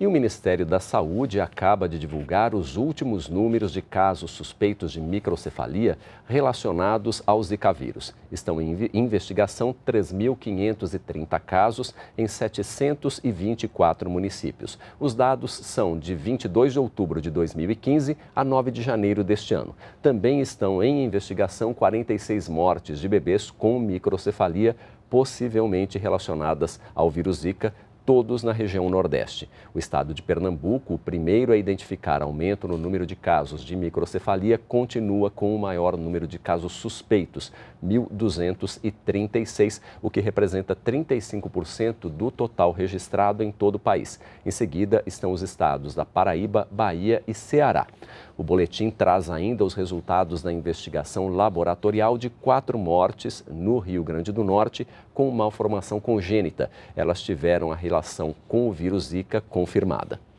E o Ministério da Saúde acaba de divulgar os últimos números de casos suspeitos de microcefalia relacionados ao Zika vírus. Estão em investigação 3.530 casos em 724 municípios. Os dados são de 22 de outubro de 2015 a 9 de janeiro deste ano. Também estão em investigação 46 mortes de bebês com microcefalia possivelmente relacionadas ao vírus Zika, todos na região Nordeste. O estado de Pernambuco, o primeiro a identificar aumento no número de casos de microcefalia, continua com o maior número de casos suspeitos, 1.236, o que representa 35% do total registrado em todo o país. Em seguida estão os estados da Paraíba, Bahia e Ceará. O boletim traz ainda os resultados da investigação laboratorial de quatro mortes no Rio Grande do Norte com malformação congênita. Elas tiveram a relação com o vírus Zika confirmada.